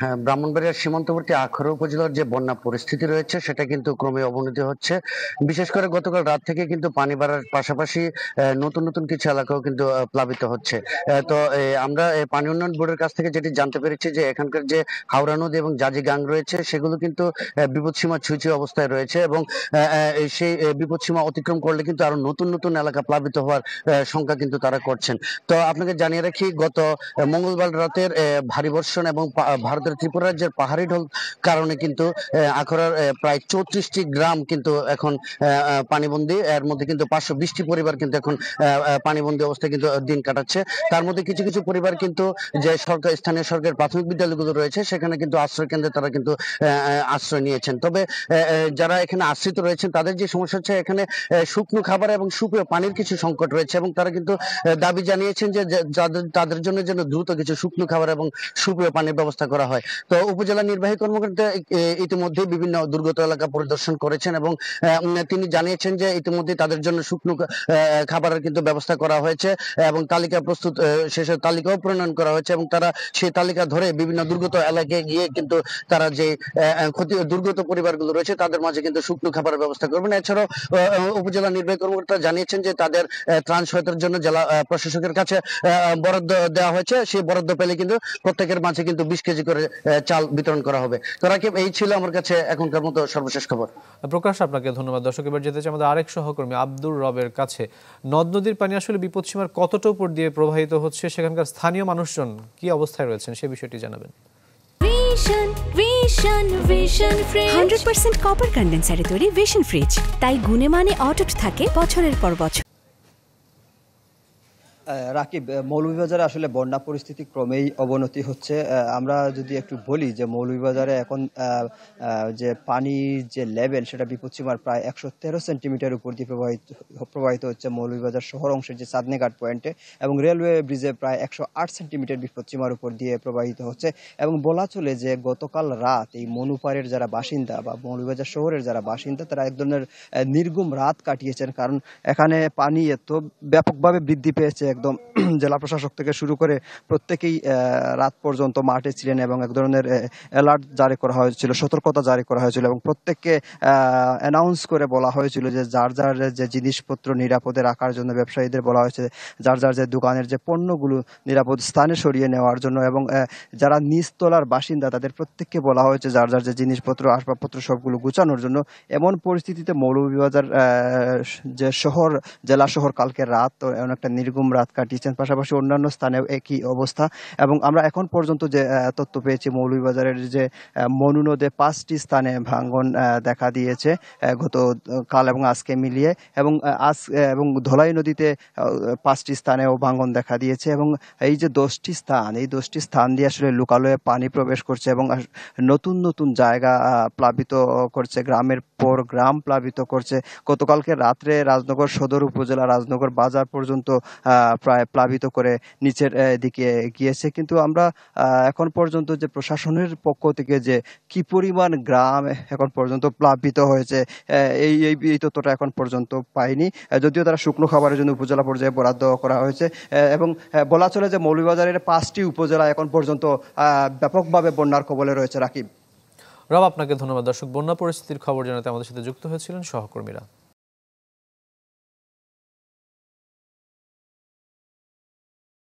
হ্যাঁ, ব্রাহ্মণবাড়িয়ার সীমান্তবর্তী আখরা উপজেলার যে বন্যা পরিস্থিতি রয়েছে সেটা কিন্তু ক্রমে অবনতি হচ্ছে বিশেষ করে গতকাল রাত থেকে কিন্তু পানি বাড়ার পাশাপাশি নতুন নতুন কিছু এলাকাও কিন্তু প্লাবিত হচ্ছে তো আমরা পানি উন্নয়ন বোর্ডের কাছ থেকে যেটি জানতে পেরেছি যে এখানকার যে হাওড়া নদী এবং জাজি গাং রয়েছে সেগুলো কিন্তু বিপদসীমা ছুঁচি অবস্থায় রয়েছে এবং সেই বিপদসীমা অতিক্রম করলে কিন্তু আরো নতুন নতুন এলাকা প্লাবিত হওয়ার সংখ্যা কিন্তু তারা করছেন তো আপনাকে জানিয়ে রাখি গত মঙ্গলবার রাতের ভারী বর্ষণ এবং ভারতের আমাদের ত্রিপুরা রাজ্যের পাহাড়ি ঢল কারণে কিন্তু আখড়ার প্রায় চৌত্রিশটি গ্রাম কিন্তু এখন পানিবন্দী এর মধ্যে কিন্তু পাঁচশো বিশটি পরিবার কিন্তু এখন পানিবন্দী অবস্থায় কিন্তু দিন কাটাচ্ছে তার মধ্যে কিছু কিছু পরিবার কিন্তু যে সরকার স্থানীয় সরকারের প্রাথমিক বিদ্যালয়গুলো রয়েছে সেখানে কিন্তু আশ্রয় কেন্দ্রে তারা কিন্তু আশ্রয় নিয়েছেন তবে যারা এখানে আশ্রিত রয়েছেন তাদের যে সমস্যা হচ্ছে এখানে শুকনো খাবার এবং শুকনো পানির কিছু সংকট রয়েছে এবং তারা কিন্তু দাবি জানিয়েছেন যে তাদের জন্য যেন দ্রুত কিছু শুকনো খাবার এবং সুপ্রিয় পানির ব্যবস্থা করা হয় হয় তো উপজেলা নির্বাহী কর্মকর্তা ইতিমধ্যে বিভিন্ন দুর্গত এলাকা পরিদর্শন করেছেন এবং তিনি জানিয়েছেন যে ইতিমধ্যে তাদের জন্য শুকনো খাবারের কিন্তু ব্যবস্থা করা হয়েছে এবং তালিকা প্রস্তুত শেষের তালিকাও প্রণয়ন করা হয়েছে এবং তারা সেই তালিকা ধরে বিভিন্ন দুর্গত এলাকায় গিয়ে কিন্তু তারা যে ক্ষতি দুর্গত পরিবারগুলো রয়েছে তাদের মাঝে কিন্তু শুকনো খাবারের ব্যবস্থা করবেন এছাড়াও উপজেলা নির্বাহী কর্মকর্তা জানিয়েছেন যে তাদের ত্রাণ সহায়তার জন্য জেলা প্রশাসকের কাছে বরাদ্দ দেওয়া হয়েছে সেই বরাদ্দ পেলে কিন্তু প্রত্যেকের মাঝে কিন্তু বিশ কেজি করে চাল বিতরণ করা হবে তো রাকিব এই ছিল আমার কাছে এখনকার মতো সর্বশেষ খবর প্রকাশ আপনাকে ধন্যবাদ দর্শক এবার যেতে চাই আমাদের আরেক সহকর্মী আব্দুর রবের কাছে নদ নদীর পানি আসলে বিপদসীমার কতটা উপর দিয়ে প্রবাহিত হচ্ছে সেখানকার স্থানীয় মানুষজন কি অবস্থায় রয়েছেন সে বিষয়টি জানাবেন ভিশন ভিশন কপার কন্ডেন্সারে তৈরি ভিশন ফ্রিজ তাই গুণে মানে অটুট থাকে বছরের পর বছর রাকিব মৌলভীবাজারে আসলে বন্যা পরিস্থিতি ক্রমেই অবনতি হচ্ছে আমরা যদি একটু বলি যে মৌলভীবাজারে এখন যে পানির যে লেভেল সেটা বিপদসীমার প্রায় একশো তেরো সেন্টিমিটার উপর দিয়ে প্রবাহিত প্রবাহিত হচ্ছে মৌলভীবাজার শহর অংশের যে সাদনেঘাট পয়েন্টে এবং রেলওয়ে ব্রিজে প্রায় একশো আট সেন্টিমিটার বিপদসীমার উপর দিয়ে প্রবাহিত হচ্ছে এবং বলা চলে যে গতকাল রাত এই মনুপারের যারা বাসিন্দা বা মৌলভীবাজার শহরের যারা বাসিন্দা তারা এক ধরনের নির্গুম রাত কাটিয়েছেন কারণ এখানে পানি এত ব্যাপকভাবে বৃদ্ধি পেয়েছে একদম জেলা প্রশাসক থেকে শুরু করে প্রত্যেকেই রাত পর্যন্ত মাঠে ছিলেন এবং এক ধরনের অ্যালার্ট জারি করা হয়েছিল সতর্কতা জারি করা হয়েছিল এবং প্রত্যেককে অ্যানাউন্স করে বলা হয়েছিল যে যার যার যে জিনিসপত্র নিরাপদে রাখার জন্য ব্যবসায়ীদের বলা হয়েছে যার যার যে দোকানের যে পণ্যগুলো নিরাপদ স্থানে সরিয়ে নেওয়ার জন্য এবং যারা নিচতলার বাসিন্দা তাদের প্রত্যেককে বলা হয়েছে যার যার যে জিনিসপত্র আসবাবপত্র সবগুলো গুছানোর জন্য এমন পরিস্থিতিতে মৌলভীবাজার যে শহর জেলা শহর কালকে রাত অনেকটা নির্গুম রাত রাত কাটিয়েছেন পাশাপাশি অন্যান্য স্থানেও একই অবস্থা এবং আমরা এখন পর্যন্ত যে তথ্য পেয়েছি মৌলভীবাজারের যে মনু নদে পাঁচটি স্থানে ভাঙ্গন দেখা দিয়েছে গত কাল এবং আজকে মিলিয়ে এবং আজ এবং ধলাই নদীতে পাঁচটি স্থানেও ভাঙ্গন দেখা দিয়েছে এবং এই যে দশটি স্থান এই দশটি স্থান দিয়ে আসলে লোকালয়ে পানি প্রবেশ করছে এবং নতুন নতুন জায়গা প্লাবিত করছে গ্রামের পর গ্রাম প্লাবিত করছে গতকালকে রাত্রে রাজনগর সদর উপজেলা রাজনগর বাজার পর্যন্ত প্রায় প্লাবিত করে নিচের দিকে গিয়েছে কিন্তু আমরা এখন পর্যন্ত যে প্রশাসনের পক্ষ থেকে যে কি পরিমাণ গ্রাম এখন পর্যন্ত প্লাবিত হয়েছে এই এই তথ্যটা এখন পর্যন্ত পাইনি যদিও তারা শুকনো খাবারের জন্য উপজেলা পর্যায়ে বরাদ্দ করা হয়েছে এবং বলা চলে যে মৌলভীবাজারের পাঁচটি উপজেলা এখন পর্যন্ত ব্যাপকভাবে বন্যার কবলে রয়েছে রাকিব রব আপনাকে ধন্যবাদ দর্শক বন্যা পরিস্থিতির খবর জানাতে আমাদের সাথে যুক্ত হয়েছিলেন সহকর্মীরা